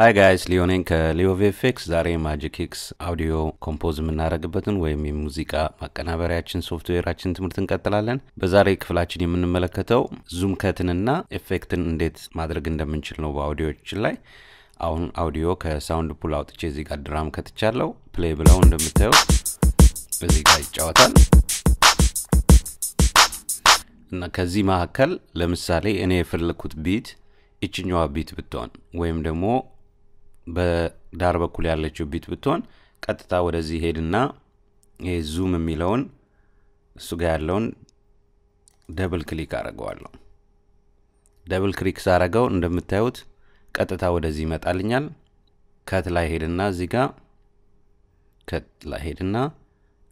ሀይ ጋይስ ሊዮኔን ከሊዮ ቪኤፍኤክስ ዛሬ ማጂክ አውዲዮ ኮምፖዝ የምናደረግበትን ወይም የሙዚቃ ማቀናበሪያችን ሶፍትዌራችን ትምህርት እንቀጥላለን። በዛሬ ክፍላችን የምንመለከተው ዙም ከትንና ኤፌክትን እንዴት ማድረግ እንደምንችል ነው በአውዲዮችን ላይ። አሁን አውዲዮ ከሳውንድ ፑል አውጥቼ እዚህ ጋር ድራም ከትቻለው። ፕሌይ ብለው እንደምታየው እዚህ ጋር ይጫወታል። እና ከዚህ መካከል ለምሳሌ እኔ የፈለግኩት ቢት ይችኛዋ ቢት ብትሆን ወይም ደግሞ በዳር በኩል ያለችው ቢት ብትሆን ቀጥታ ወደዚህ ሄድና ይሄ ዙም የሚለውን እሱ ጋር ያለውን ደብል ክሊክ አደርገዋለሁ። ደብል ክሊክ ሳረገው እንደምታዩት ቀጥታ ወደዚህ ይመጣልኛል። ከት ላይ ሄድና እዚህ ጋር ከት ላይ ሄድና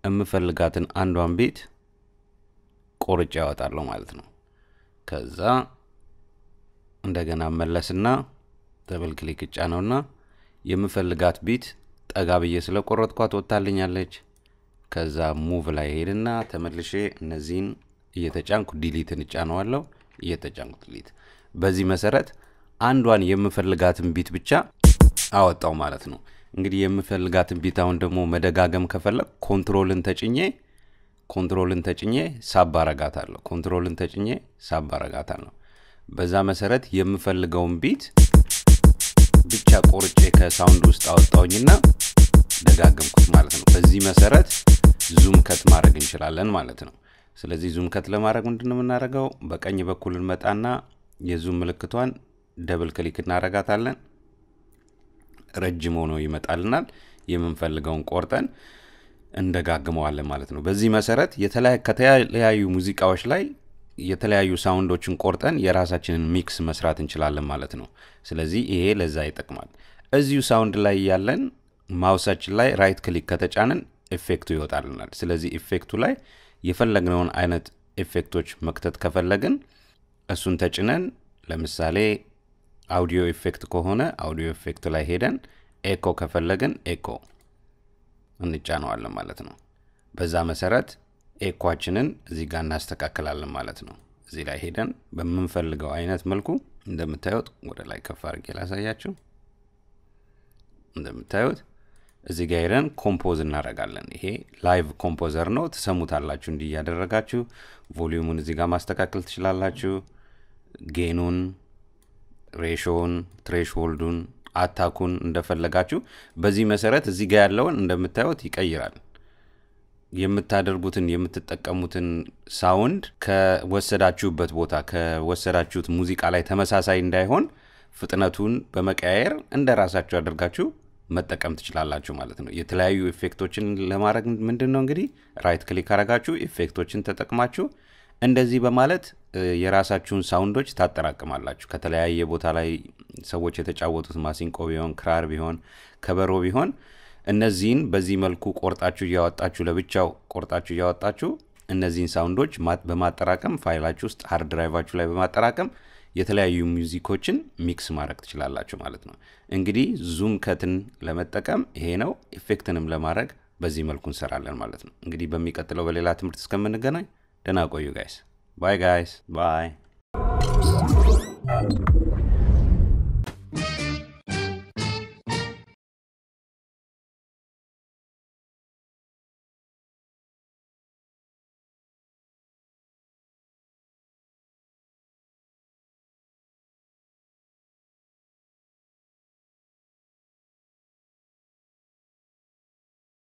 የምፈልጋትን አንዷን ቤት ቆርጬ ያወጣለሁ ማለት ነው። ከዛ እንደገና መለስና ደብል ክሊክ እጫ ነውና የምፈልጋት ቢት ጠጋ ብዬ ስለቆረጥኳት ወጥታልኛለች። ከዛ ሙቭ ላይ ሄድና ተመልሼ እነዚህን እየተጫንኩ ዲሊትን እጫነዋለሁ። እየተጫንኩ ዲሊት። በዚህ መሰረት አንዷን የምፈልጋትን ቢት ብቻ አወጣው ማለት ነው። እንግዲህ የምፈልጋትን ቢት አሁን ደግሞ መደጋገም ከፈለግ ኮንትሮልን ተጭኜ ኮንትሮልን ተጭኜ ሳብ አረጋታለሁ። ኮንትሮልን ተጭኜ ሳብ አረጋታለሁ። በዛ መሰረት የምፈልገውን ቢት ብቻ ቆርጬ ከሳውንድ ውስጥ አወጣውኝና ደጋገምኩት ማለት ነው። በዚህ መሰረት ዙም ከት ማድረግ እንችላለን ማለት ነው። ስለዚህ ዙም ከት ለማድረግ ምንድን ነው የምናደርገው? በቀኝ በኩል እንመጣና የዙም ምልክቷን ደብል ክሊክ እናረጋታለን። ረጅም ሆኖ ይመጣልናል። የምንፈልገውን ቆርጠን እንደጋግመዋለን ማለት ነው። በዚህ መሰረት ከተለያዩ ሙዚቃዎች ላይ የተለያዩ ሳውንዶችን ቆርጠን የራሳችንን ሚክስ መስራት እንችላለን ማለት ነው። ስለዚህ ይሄ ለዛ ይጠቅማል። እዚሁ ሳውንድ ላይ ያለን ማውሳችን ላይ ራይት ክሊክ ከተጫንን ኢፌክቱ ይወጣልናል። ስለዚህ ኢፌክቱ ላይ የፈለግነውን አይነት ኢፌክቶች መክተት ከፈለግን እሱን ተጭነን ለምሳሌ አውዲዮ ኢፌክት ከሆነ አውዲዮ ኢፌክት ላይ ሄደን ኤኮ ከፈለግን ኤኮ እንጫነዋለን ማለት ነው። በዛ መሰረት ኤኳችንን እዚህ ጋር እናስተካክላለን ማለት ነው። እዚህ ላይ ሄደን በምንፈልገው አይነት መልኩ እንደምታዩት ወደ ላይ ከፍ አድርጌ ላሳያችሁ። እንደምታዩት እዚህ ጋር ሄደን ኮምፖዝ እናደርጋለን። ይሄ ላይቭ ኮምፖዘር ነው፣ ትሰሙታላችሁ። እንዲህ እያደረጋችሁ ቮሊዩሙን እዚህ ጋር ማስተካከል ትችላላችሁ። ጌኑን፣ ሬሾውን፣ ትሬሽ ሆልዱን አታኩን እንደፈለጋችሁ። በዚህ መሰረት እዚህ ጋር ያለውን እንደምታዩት ይቀይራል። የምታደርጉትን የምትጠቀሙትን ሳውንድ ከወሰዳችሁበት ቦታ ከወሰዳችሁት ሙዚቃ ላይ ተመሳሳይ እንዳይሆን ፍጥነቱን በመቀያየር እንደ ራሳችሁ አድርጋችሁ መጠቀም ትችላላችሁ ማለት ነው። የተለያዩ ኢፌክቶችን ለማድረግ ምንድን ነው እንግዲህ ራይት ክሊክ አረጋችሁ ኢፌክቶችን ተጠቅማችሁ እንደዚህ በማለት የራሳችሁን ሳውንዶች ታጠራቅማላችሁ ከተለያየ ቦታ ላይ ሰዎች የተጫወቱት ማሲንቆ ቢሆን፣ ክራር ቢሆን፣ ከበሮ ቢሆን እነዚህን በዚህ መልኩ ቆርጣችሁ እያወጣችሁ ለብቻው ቆርጣችሁ እያወጣችሁ እነዚህን ሳውንዶች በማጠራቀም ፋይላችሁ ውስጥ ሀርድ ድራይቫችሁ ላይ በማጠራቀም የተለያዩ ሙዚኮችን ሚክስ ማድረግ ትችላላችሁ ማለት ነው። እንግዲህ ዙም ከትን ለመጠቀም ይሄ ነው። ኢፌክትንም ለማድረግ በዚህ መልኩ እንሰራለን ማለት ነው። እንግዲህ በሚቀጥለው በሌላ ትምህርት እስከምንገናኝ ደና ቆዩ ጋይስ። ባይ ጋይስ ባይ።